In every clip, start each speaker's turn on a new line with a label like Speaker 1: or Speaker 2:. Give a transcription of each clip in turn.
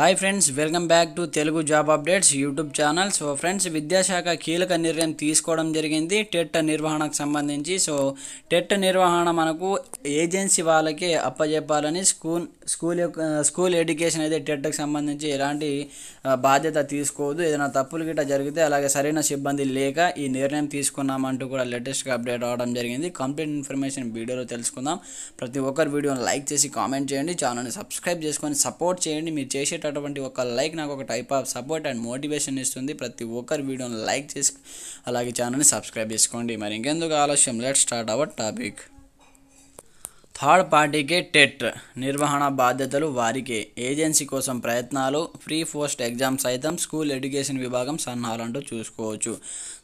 Speaker 1: hi friends welcome back to Telugu job updates YouTube channel so friends విద్యాశాఖ కీలక నిర్ణయం తీసుకోవడం జరిగింది టెట్ నిర్వహణకు సంబంధించి సో టెట్ నిర్వహణ మనకు ఏజెన్సీ వాళ్ళకి అప్పజెప్పాలని స్కూల్ స్కూల్ యొక్క స్కూల్ ఎడ్యుకేషన్ అయితే టెట్కి సంబంధించి ఎలాంటి బాధ్యత తీసుకోవద్దు ఏదైనా తప్పులు గిట్ట జరిగితే అలాగే సరైన సిబ్బంది లేక ఈ నిర్ణయం తీసుకున్నామంటూ కూడా లేటెస్ట్గా అప్డేట్ అవడం జరిగింది కంప్లీట్ ఇన్ఫర్మేషన్ వీడియోలో తెలుసుకుందాం ప్రతి ఒక్కరు వీడియోని లైక్ చేసి కామెంట్ చేయండి ఛానల్ని సబ్స్క్రైబ్ చేసుకొని సపోర్ట్ చేయండి మీరు చేసేట పెట్టేటటువంటి ఒక లైక్ నాకు ఒక type of support and motivation ఇస్తుంది ప్రతి ఒక్కరి వీడియోని లైక్ చేసి అలాగే ఛానల్ని సబ్స్క్రైబ్ చేసుకోండి మరి ఇంకెందుకు ఆలస్యం let start our topic third పార్టీకే టెట్ నిర్వహణ బాధ్యతలు వారికే ఏజెన్సీ కోసం ప్రయత్నాలు ఫ్రీ పోస్ట్ ఎగ్జామ్ సైతం స్కూల్ ఎడ్యుకేషన్ విభాగం అంటూ చూసుకోవచ్చు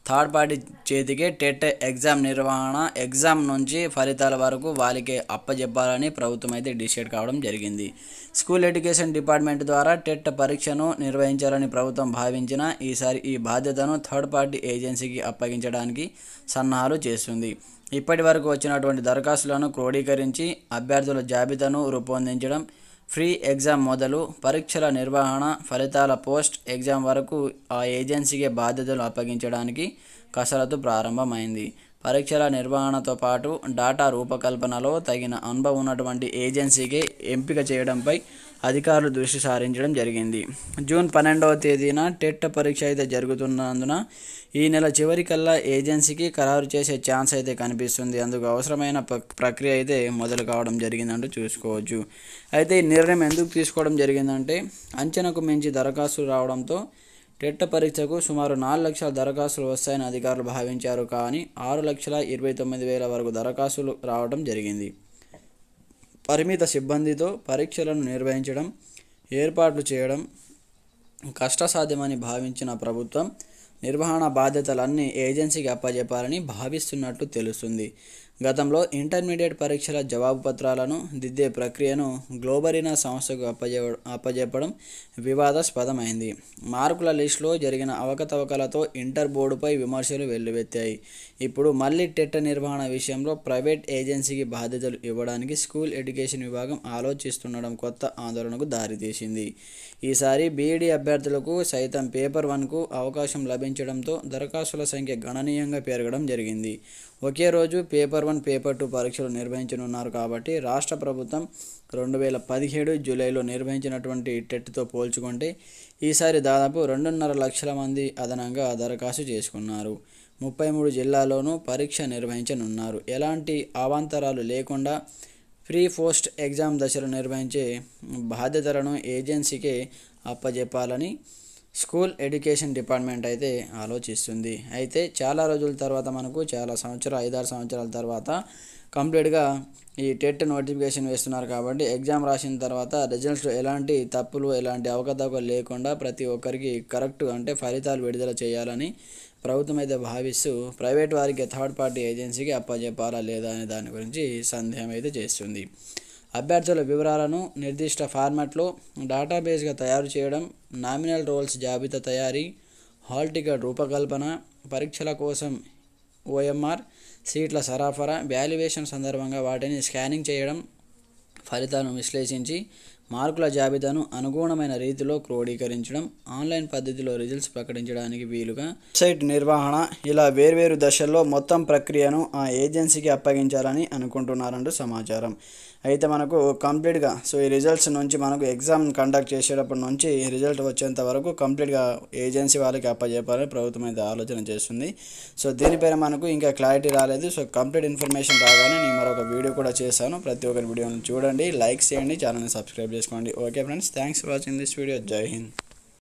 Speaker 1: థర్డ్ పార్టీ చేతికే టెట్ ఎగ్జామ్ నిర్వహణ ఎగ్జామ్ నుంచి ఫలితాల వరకు వాళ్ళకే అప్పజెప్పాలని ప్రభుత్వం అయితే డిసైడ్ కావడం జరిగింది స్కూల్ ఎడ్యుకేషన్ డిపార్ట్మెంట్ ద్వారా టెట్ పరీక్షను నిర్వహించాలని ప్రభుత్వం భావించిన ఈసారి ఈ బాధ్యతను థర్డ్ పార్టీ ఏజెన్సీకి అప్పగించడానికి సన్నాహాలు చేస్తుంది ఇప్పటి వరకు వచ్చినటువంటి దరఖాస్తులను క్రోడీకరించి అభ్యర్థుల జాబితాను రూపొందించడం ఫ్రీ ఎగ్జామ్ మొదలు పరీక్షల నిర్వహణ ఫలితాల పోస్ట్ ఎగ్జామ్ వరకు ఆ ఏజెన్సీకే బాధ్యతలు అప్పగించడానికి కసరత్తు ప్రారంభమైంది పరీక్షల నిర్వహణతో పాటు డాటా రూపకల్పనలో తగిన అనుభవం ఉన్నటువంటి ఏజెన్సీకి ఎంపిక చేయడంపై అధికారులు దృష్టి సారించడం జరిగింది జూన్ పన్నెండవ తేదీన టెట్ పరీక్ష అయితే జరుగుతున్నందున ఈ నెల చివరికల్లా ఏజెన్సీకి ఖరారు చేసే ఛాన్స్ అయితే కనిపిస్తుంది అందుకు అవసరమైన ప్రక్రియ అయితే మొదలు కావడం జరిగిందంటూ చూసుకోవచ్చు అయితే ఈ నిర్ణయం ఎందుకు తీసుకోవడం జరిగిందంటే అంచనాకు మించి దరఖాస్తులు రావడంతో టెట్ పరీక్షకు సుమారు నాలుగు లక్షల దరఖాస్తులు వస్తాయని అధికారులు భావించారు కానీ ఆరు లక్షల ఇరవై తొమ్మిది వేల వరకు దరఖాస్తులు రావడం జరిగింది పరిమిత సిబ్బందితో పరీక్షలను నిర్వహించడం ఏర్పాట్లు చేయడం కష్టసాధ్యమని భావించిన ప్రభుత్వం నిర్వహణ బాధ్యతలన్నీ ఏజెన్సీకి అప్పజెప్పాలని భావిస్తున్నట్లు తెలుస్తుంది గతంలో ఇంటర్మీడియట్ పరీక్షల జవాబు పత్రాలను దిద్దే ప్రక్రియను గ్లోబరీనా సంస్థకు అప్పజే అప్పజెప్పడం వివాదాస్పదమైంది మార్కుల లిస్టులో జరిగిన అవకతవకలతో ఇంటర్ బోర్డుపై విమర్శలు వెల్లువెత్తాయి ఇప్పుడు మళ్ళీ టెట్ నిర్వహణ విషయంలో ప్రైవేట్ ఏజెన్సీకి బాధ్యతలు ఇవ్వడానికి స్కూల్ ఎడ్యుకేషన్ విభాగం ఆలోచిస్తుండడం కొత్త ఆందోళనకు దారితీసింది ఈసారి బీఈడీ అభ్యర్థులకు సైతం పేపర్ వన్కు అవకాశం లభించ పెంచడంతో దరఖాస్తుల సంఖ్య గణనీయంగా పెరగడం జరిగింది ఒకే రోజు పేపర్ వన్ పేపర్ టూ పరీక్షలు నిర్వహించనున్నారు కాబట్టి రాష్ట్ర ప్రభుత్వం రెండు వేల పదిహేడు జూలైలో నిర్వహించినటువంటి టెట్తో పోల్చుకుంటే ఈసారి దాదాపు రెండున్నర లక్షల మంది అదనంగా దరఖాస్తు చేసుకున్నారు ముప్పై మూడు జిల్లాల్లోనూ పరీక్ష నిర్వహించనున్నారు ఎలాంటి అవాంతరాలు లేకుండా ప్రీ పోస్ట్ ఎగ్జామ్ దశలు నిర్వహించే బాధ్యతలను ఏజెన్సీకే అప్పజెప్పాలని స్కూల్ ఎడ్యుకేషన్ డిపార్ట్మెంట్ అయితే ఆలోచిస్తుంది అయితే చాలా రోజుల తర్వాత మనకు చాలా సంవత్సరాలు ఐదారు సంవత్సరాల తర్వాత కంప్లీట్గా ఈ టెట్ నోటిఫికేషన్ వేస్తున్నారు కాబట్టి ఎగ్జామ్ రాసిన తర్వాత రిజల్ట్స్ ఎలాంటి తప్పులు ఎలాంటి అవకతవకలు లేకుండా ప్రతి ఒక్కరికి కరెక్ట్ అంటే ఫలితాలు విడుదల చేయాలని ప్రభుత్వం అయితే భావిస్తూ ప్రైవేట్ వారికి థర్డ్ పార్టీ ఏజెన్సీకి అప్పచెప్పాలా లేదా అనే దాని గురించి సందేహం అయితే చేస్తుంది అభ్యర్థుల వివరాలను నిర్దిష్ట ఫార్మాట్లో డేటాబేస్గా తయారు చేయడం నామినల్ రోల్స్ జాబితా తయారీ హాల్ టికెట్ రూపకల్పన పరీక్షల కోసం ఓఎంఆర్ సీట్ల సరఫరా వాల్యుయేషన్ సందర్భంగా వాటిని స్కానింగ్ చేయడం ఫలితాలను విశ్లేషించి మార్కుల జాబితాను అనుగుణమైన రీతిలో క్రోడీకరించడం ఆన్లైన్ పద్ధతిలో రిజల్ట్స్ ప్రకటించడానికి వీలుగా వెబ్సైట్ నిర్వహణ ఇలా వేర్వేరు దశల్లో మొత్తం ప్రక్రియను ఆ ఏజెన్సీకి అప్పగించాలని అనుకుంటున్నారంటూ సమాచారం అయితే మనకు కంప్లీట్గా సో ఈ రిజల్ట్స్ నుంచి మనకు ఎగ్జామ్ కండక్ట్ చేసేటప్పటి నుంచి రిజల్ట్ వచ్చేంత వరకు కంప్లీట్గా ఏజెన్సీ వాళ్ళకి అప్పచెప్పాలని ప్రభుత్వం అయితే ఆలోచన చేస్తుంది సో దీనిపైన మనకు ఇంకా క్లారిటీ రాలేదు సో కంప్లీట్ ఇన్ఫర్మేషన్ రాగానే నేను మరొక వీడియో కూడా చేశాను ప్రతి ఒక్కరి వీడియోని చూడండి లైక్ చేయండి ఛానల్ని సబ్స్క్రైబ్ చేసుకోండి okay friends thanks for watching this video జై హింద్